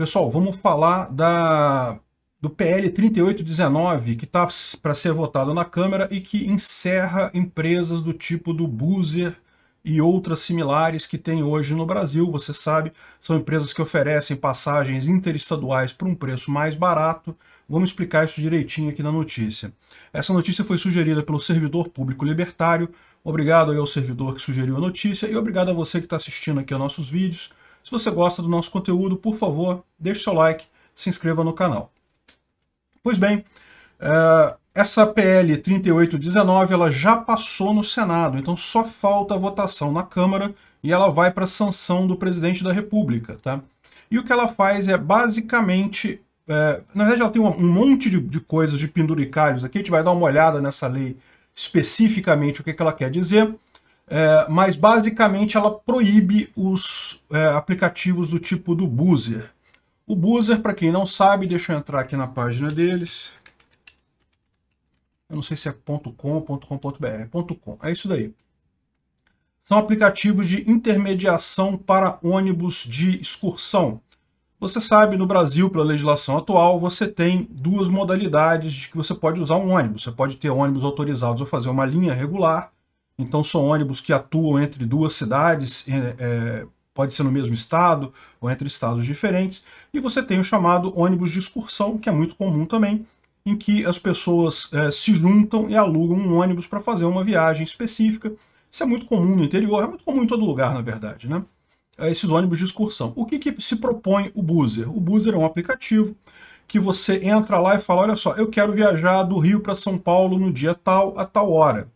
Pessoal, vamos falar da, do PL 3819, que está para ser votado na Câmara e que encerra empresas do tipo do Boozer e outras similares que tem hoje no Brasil. Você sabe, são empresas que oferecem passagens interestaduais por um preço mais barato. Vamos explicar isso direitinho aqui na notícia. Essa notícia foi sugerida pelo servidor público libertário. Obrigado ao servidor que sugeriu a notícia e obrigado a você que está assistindo aqui aos nossos vídeos. Se você gosta do nosso conteúdo, por favor, deixe seu like, se inscreva no canal. Pois bem, é, essa PL 3819 ela já passou no Senado, então só falta a votação na Câmara e ela vai para a sanção do presidente da República. Tá? E o que ela faz é basicamente. É, na verdade, ela tem um, monte de, de, coisas de penduricalhos aqui. A gente vai dar uma olhada nessa lei especificamente o que, que ela quer dizer. É, mas basicamente ela proíbe os é, aplicativos do tipo do Boozer. O Boozer, para quem não sabe, deixa eu entrar aqui na página deles. Eu não sei se é .com, .com.br, é .com, é isso daí. São aplicativos de intermediação para ônibus de excursão. Você sabe, no Brasil, pela legislação atual, você tem duas modalidades de que você pode usar um ônibus. Você pode ter ônibus autorizados a fazer uma linha regular, então são ônibus que atuam entre duas cidades, é, é, pode ser no mesmo estado ou entre estados diferentes. E você tem o chamado ônibus de excursão, que é muito comum também, em que as pessoas é, se juntam e alugam um ônibus para fazer uma viagem específica. Isso é muito comum no interior, é muito comum em todo lugar, na verdade, né? É, esses ônibus de excursão. O que, que se propõe o Boozer? O Boozer é um aplicativo que você entra lá e fala, olha só, eu quero viajar do Rio para São Paulo no dia tal a tal hora.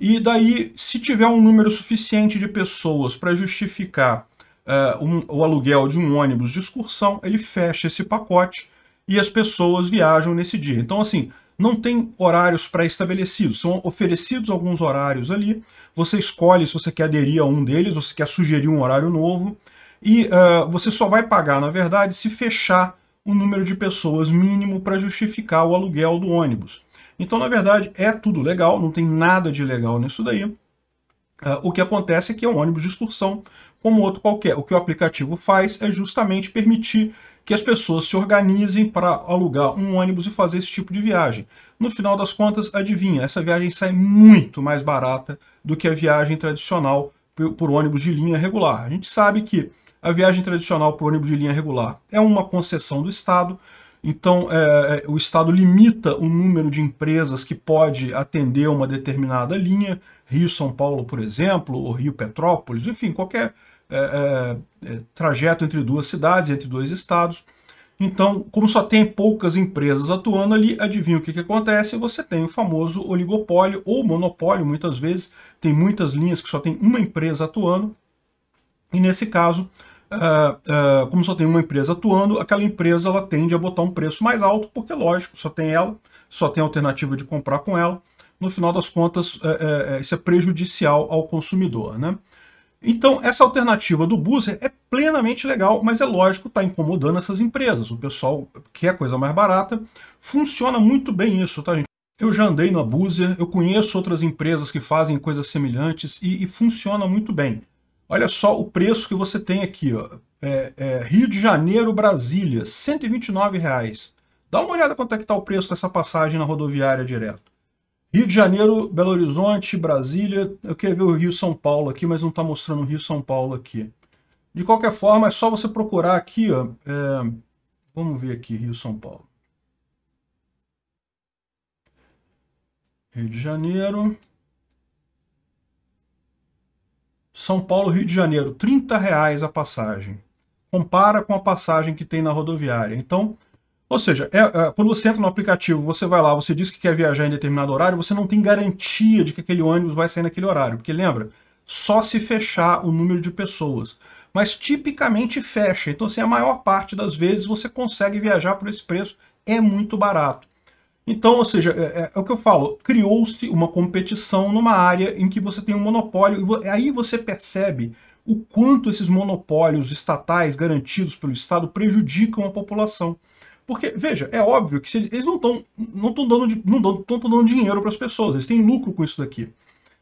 E daí, se tiver um número suficiente de pessoas para justificar uh, um, o aluguel de um ônibus de excursão, ele fecha esse pacote e as pessoas viajam nesse dia. Então, assim, não tem horários pré-estabelecidos, são oferecidos alguns horários ali, você escolhe se você quer aderir a um deles, ou se quer sugerir um horário novo, e uh, você só vai pagar, na verdade, se fechar o número de pessoas mínimo para justificar o aluguel do ônibus. Então, na verdade, é tudo legal, não tem nada de legal nisso daí. Uh, o que acontece é que é um ônibus de excursão, como outro qualquer. O que o aplicativo faz é justamente permitir que as pessoas se organizem para alugar um ônibus e fazer esse tipo de viagem. No final das contas, adivinha, essa viagem sai muito mais barata do que a viagem tradicional por ônibus de linha regular. A gente sabe que a viagem tradicional por ônibus de linha regular é uma concessão do Estado, então, é, é, o Estado limita o número de empresas que pode atender uma determinada linha, Rio-São Paulo, por exemplo, ou Rio-Petrópolis, enfim, qualquer é, é, é, trajeto entre duas cidades, entre dois estados. Então, como só tem poucas empresas atuando ali, adivinha o que, que acontece? Você tem o famoso oligopólio ou monopólio, muitas vezes, tem muitas linhas que só tem uma empresa atuando, e nesse caso, é, é, como só tem uma empresa atuando, aquela empresa ela tende a botar um preço mais alto, porque, lógico, só tem ela, só tem a alternativa de comprar com ela. No final das contas, é, isso é prejudicial ao consumidor. Né? Então, essa alternativa do Boozer é plenamente legal, mas é lógico, está incomodando essas empresas. O pessoal quer coisa mais barata. Funciona muito bem isso, tá, gente? Eu já andei na Boozer, eu conheço outras empresas que fazem coisas semelhantes e, e funciona muito bem. Olha só o preço que você tem aqui, ó. É, é, Rio de Janeiro, Brasília, 129 reais. Dá uma olhada quanto é que está o preço dessa passagem na rodoviária direto. Rio de Janeiro, Belo Horizonte, Brasília. Eu queria ver o Rio São Paulo aqui, mas não está mostrando o Rio São Paulo aqui. De qualquer forma, é só você procurar aqui, ó. É, vamos ver aqui, Rio São Paulo. Rio de Janeiro, São Paulo, Rio de Janeiro, 30 reais a passagem. Compara com a passagem que tem na rodoviária. Então, ou seja, é, é, quando você entra no aplicativo, você vai lá, você diz que quer viajar em determinado horário, você não tem garantia de que aquele ônibus vai sair naquele horário. Porque lembra, só se fechar o número de pessoas. Mas tipicamente fecha. Então, assim, a maior parte das vezes você consegue viajar por esse preço. É muito barato. Então, ou seja, é, é, é o que eu falo, criou-se uma competição numa área em que você tem um monopólio, e aí você percebe o quanto esses monopólios estatais garantidos pelo Estado prejudicam a população. Porque, veja, é óbvio que eles não estão não tão dando, não tão, tão dando dinheiro para as pessoas, eles têm lucro com isso daqui.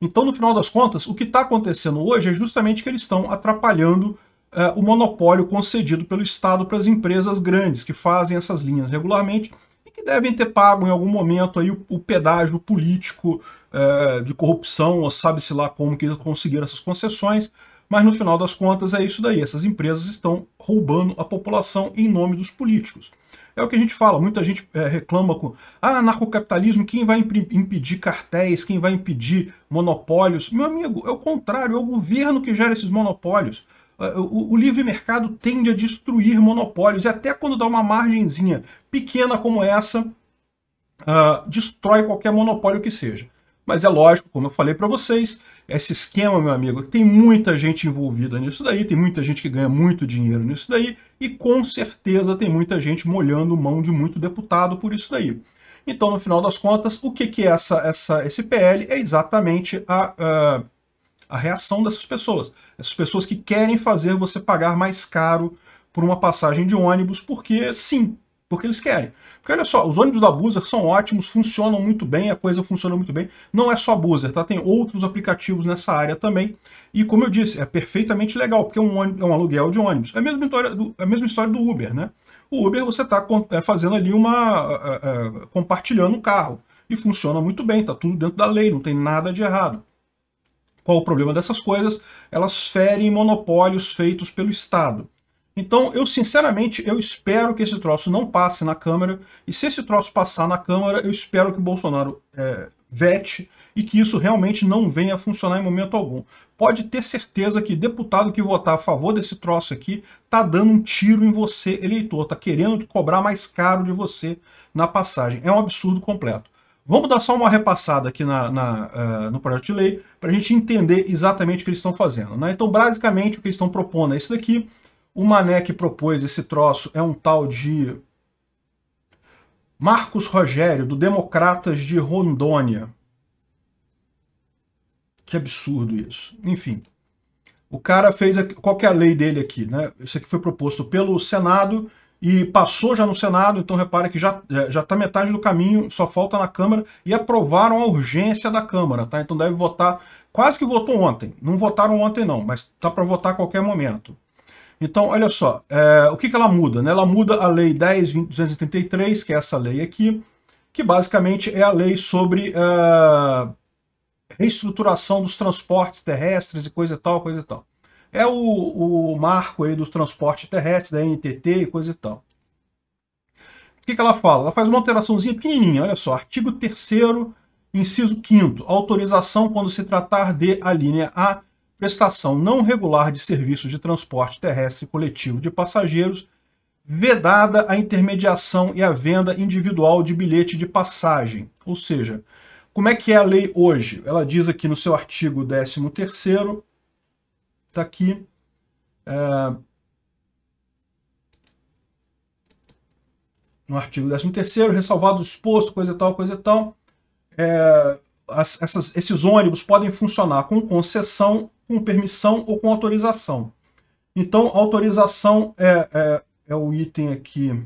Então, no final das contas, o que está acontecendo hoje é justamente que eles estão atrapalhando uh, o monopólio concedido pelo Estado para as empresas grandes que fazem essas linhas regularmente que devem ter pago em algum momento aí o, o pedágio político é, de corrupção, ou sabe-se lá como que eles conseguiram essas concessões, mas no final das contas é isso daí, essas empresas estão roubando a população em nome dos políticos. É o que a gente fala, muita gente é, reclama com ah, anarcocapitalismo, quem vai imp impedir cartéis, quem vai impedir monopólios? Meu amigo, é o contrário, é o governo que gera esses monopólios. Ah, o, o, livre mercado tende a destruir monopólios, e até quando dá uma margenzinha pequena como essa, uh, destrói qualquer monopólio que seja. Mas é lógico, como eu falei para vocês, esse esquema, meu amigo, tem muita gente envolvida nisso daí, tem muita gente que ganha muito dinheiro nisso daí, e com certeza tem muita gente molhando mão de muito deputado por isso daí. Então, no final das contas, o que, que é essa, essa, esse PL? É exatamente a, a ah, a reação dessas pessoas. Essas pessoas que querem fazer você pagar mais caro por uma passagem de ônibus, porque sim, porque eles querem. Porque olha só, os ônibus da Buzer são ótimos, funcionam muito bem, a coisa funciona muito bem. Não é só a Buser, tá? Tem outros aplicativos nessa área também. E como eu disse, é perfeitamente legal, porque é um, ônibus, é um aluguel de ônibus. É a mesma história do, é a mesma história do Uber, né? O Uber você está é, fazendo ali uma... É, compartilhando um carro. E funciona muito bem, tá tudo dentro da lei, não tem nada de errado. Qual o problema dessas coisas? Elas ferem monopólios feitos pelo Estado. Então, eu sinceramente, eu espero que esse troço não passe na Câmara, e se esse troço passar na Câmara, eu espero que o Bolsonaro é, vete e que isso realmente não venha a funcionar em momento algum. Pode ter certeza que deputado que votar a favor desse troço aqui tá dando um tiro em você, eleitor, tá querendo cobrar mais caro de você na passagem. É um absurdo completo. Vamos dar só uma repassada aqui na, na, uh, no projeto de lei para a gente entender exatamente o que eles estão fazendo. Né? Então, basicamente, o que eles estão propondo é isso daqui. O Mané que propôs esse troço é um tal de Marcos Rogério, do Democratas de Rondônia. Que absurdo isso. Enfim, o cara fez... Qual é a lei dele aqui? Né? Isso aqui foi proposto pelo Senado e passou já no Senado, então repare que já está é, metade do caminho, só falta na Câmara, e aprovaram a urgência da Câmara, tá? Então deve votar, quase que votou ontem, não votaram ontem não, mas tá para votar a qualquer momento. Então, olha só, é, o que, que ela muda? Né? Ela muda a Lei 10.233, que é essa lei aqui, que basicamente é a lei sobre eh, reestruturação dos transportes terrestres e coisa e tal, coisa e tal é o, o marco aí do transporte terrestre, da NTT e coisa e tal. O que, que ela fala? Ela faz uma alteraçãozinha pequenininha, olha só, artigo 3 inciso 5 autorização quando se tratar de, a linha A, prestação não regular de serviços de transporte terrestre coletivo de passageiros, vedada a intermediação e a venda individual de bilhete de passagem. Ou seja, como é que é a lei hoje? Ela diz aqui no seu artigo 13 está aqui. É, no artigo 13º, ressalvado exposto, coisa tal, coisa tal, é, as, essas, esses ônibus podem funcionar com concessão, com permissão ou com autorização. Então, autorização é, é, é o item aqui,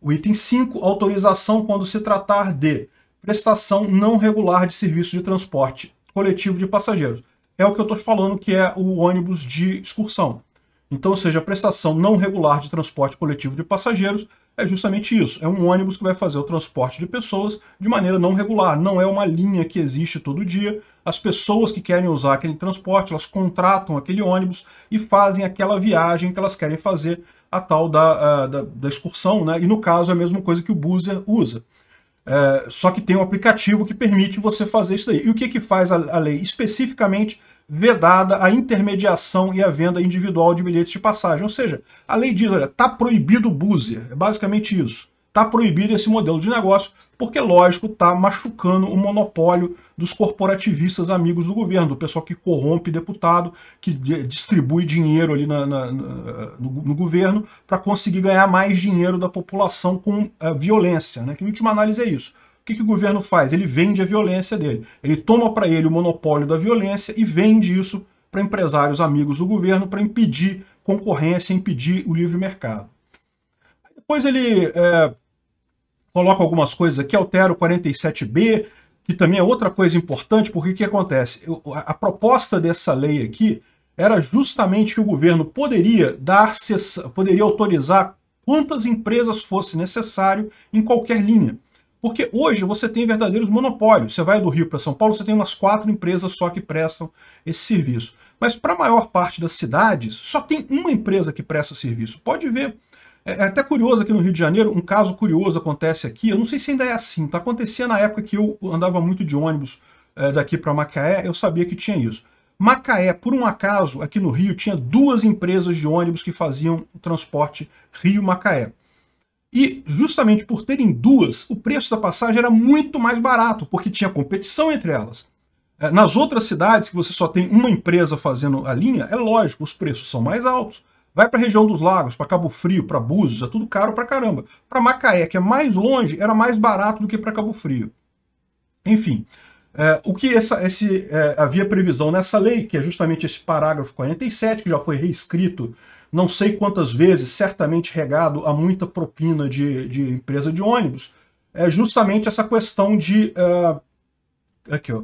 o item 5, autorização quando se tratar de prestação não regular de serviço de transporte coletivo de passageiros é o que eu estou falando, que é o ônibus de excursão. Então, ou seja, a prestação não regular de transporte coletivo de passageiros é justamente isso. É um ônibus que vai fazer o transporte de pessoas de maneira não regular. Não é uma linha que existe todo dia. As pessoas que querem usar aquele transporte, elas contratam aquele ônibus e fazem aquela viagem que elas querem fazer, a tal da, ah, da, da excursão, né? E no caso é a mesma coisa que o Boozer usa. É, só que tem um aplicativo que permite você fazer isso daí. E o que, que faz a, a lei? Especificamente vedada a intermediação e a venda individual de bilhetes de passagem. Ou seja, a lei diz, olha, está proibido o buzzer. É basicamente isso. Está proibido esse modelo de negócio, porque, lógico, está machucando o monopólio dos corporativistas amigos do governo, do pessoal que corrompe deputado, que distribui dinheiro ali na, na, na, no, no, governo para conseguir ganhar mais dinheiro da população com uh, violência. Né? Que, em última análise, é isso que, que o governo faz? Ele vende a violência dele. Ele toma para ele o monopólio da violência e vende isso para empresários amigos do governo para impedir concorrência, impedir o livre mercado. Depois ele é, coloca algumas coisas aqui, altera o 47B, que também é outra coisa importante, porque o que acontece? A proposta dessa lei aqui era justamente que o governo poderia dar poderia autorizar quantas empresas fosse necessário em qualquer linha. Porque hoje você tem verdadeiros monopólios. Você vai do Rio para São Paulo, você tem umas quatro empresas só que prestam esse serviço. Mas para a maior parte das cidades, só tem uma empresa que presta serviço. Pode ver. É, é até curioso aqui no Rio de Janeiro, um caso curioso acontece aqui. Eu não sei se ainda é assim, tá? Acontecia na época que eu andava muito de ônibus é, daqui para Macaé, eu sabia que tinha isso. Macaé, por um acaso, aqui no Rio, tinha duas empresas de ônibus que faziam o transporte Rio-Macaé. E justamente por terem duas, o preço da passagem era muito mais barato, porque tinha competição entre elas. É, nas outras cidades que você só tem uma empresa fazendo a linha, é lógico, os preços são mais altos. Vai para a região dos lagos, para Cabo Frio, para Búzios, é tudo caro para caramba. Para Macaé, que é mais longe, era mais barato do que para Cabo Frio. Enfim, é, o que essa, esse, é, havia previsão nessa lei, que é justamente esse parágrafo 47, que já foi reescrito não sei quantas vezes, certamente regado a muita propina de, de empresa de ônibus, é justamente essa questão de. Uh, aqui, ó,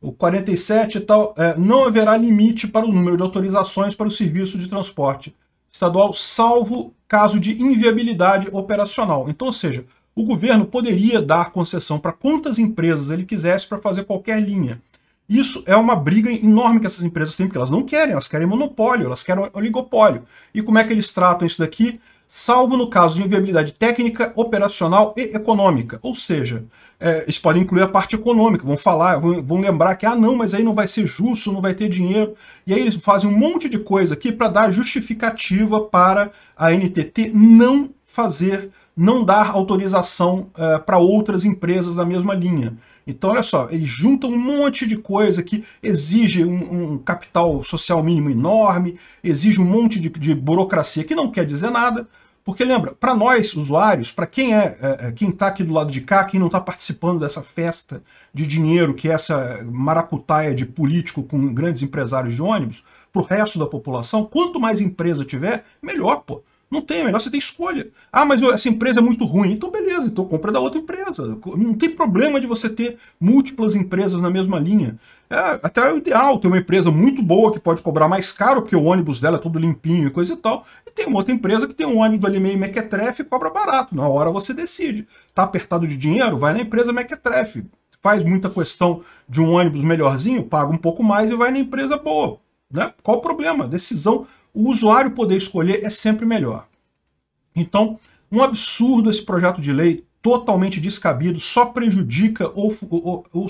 o 47 e tal, é, não haverá limite para o número de autorizações para o serviço de transporte estadual, salvo caso de inviabilidade operacional. Então, ou seja, o governo poderia dar concessão para quantas empresas ele quisesse para fazer qualquer linha. Isso é uma briga enorme que essas empresas têm, porque elas não querem, elas querem monopólio, elas querem oligopólio. E como é que eles tratam isso daqui? Salvo no caso de inviabilidade técnica, operacional e econômica. Ou seja, é, eles podem incluir a parte econômica, vão falar, vão, vão, lembrar que, ah, não, mas aí não vai ser justo, não vai ter dinheiro. E aí eles fazem um monte de coisa aqui para dar justificativa para a NTT não fazer, não dar autorização é, para outras empresas da mesma linha. Então, olha só, eles juntam um monte de coisa que exige um, um capital social mínimo enorme, exige um monte de, de, burocracia que não quer dizer nada, porque lembra, para nós usuários, para quem é, é, é quem está aqui do lado de cá, quem não está participando dessa festa de dinheiro que é essa maracutaia de político com grandes empresários de ônibus, para o resto da população, quanto mais empresa tiver, melhor, pô. Não tem, é melhor você ter escolha. Ah, mas essa empresa é muito ruim. Então, beleza, então compra da outra empresa. Não tem problema de você ter múltiplas empresas na mesma linha. É, até é o ideal ter uma empresa muito boa que pode cobrar mais caro, porque o ônibus dela é todo limpinho e coisa e tal. E tem uma outra empresa que tem um ônibus ali meio mequetrefe e cobra barato. Na hora você decide. Tá apertado de dinheiro? Vai na empresa mequetrefe. Faz muita questão de um ônibus melhorzinho, paga um pouco mais e vai na empresa boa. Né? Qual o problema? Decisão o usuário poder escolher é sempre melhor. Então, um absurdo esse projeto de lei, totalmente descabido, só prejudica o, o, o,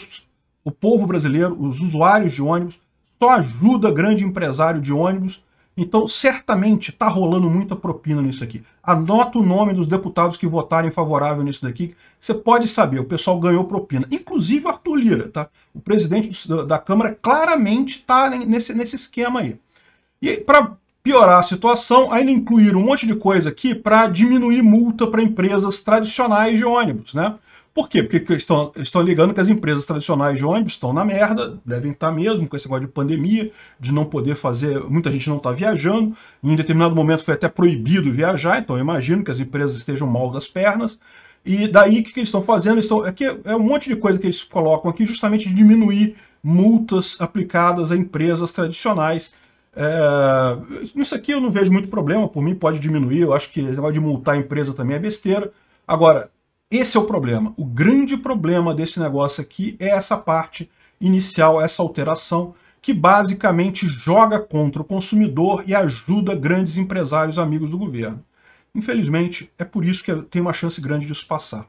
o povo brasileiro, os usuários de ônibus, só ajuda grande empresário de ônibus. Então, certamente está rolando muita propina nisso aqui. Anota o nome dos deputados que votarem favorável nisso daqui. Você pode saber, o pessoal ganhou propina. Inclusive o Arthur Lira, tá? O presidente da Câmara claramente está nesse, nesse esquema aí. E para piorar a situação, ainda incluir um monte de coisa aqui para diminuir multa para empresas tradicionais de ônibus, né? Por quê? Porque estão, estão ligando que as empresas tradicionais de ônibus estão na merda, devem estar tá mesmo com esse negócio de pandemia, de não poder fazer, muita gente não está viajando, em determinado momento foi até proibido viajar, então eu imagino que as empresas estejam mal das pernas. E daí o que, que eles estão fazendo? Eles estão, aqui é, é um monte de coisa que eles colocam aqui justamente de diminuir multas aplicadas a empresas tradicionais é, isso aqui eu não vejo muito problema, por mim pode diminuir, eu acho que o negócio de multar a empresa também é besteira. Agora, esse é o problema. O grande problema desse negócio aqui é essa parte inicial, essa alteração, que basicamente joga contra o consumidor e ajuda grandes empresários amigos do governo. Infelizmente, é por isso que tem uma chance grande disso passar.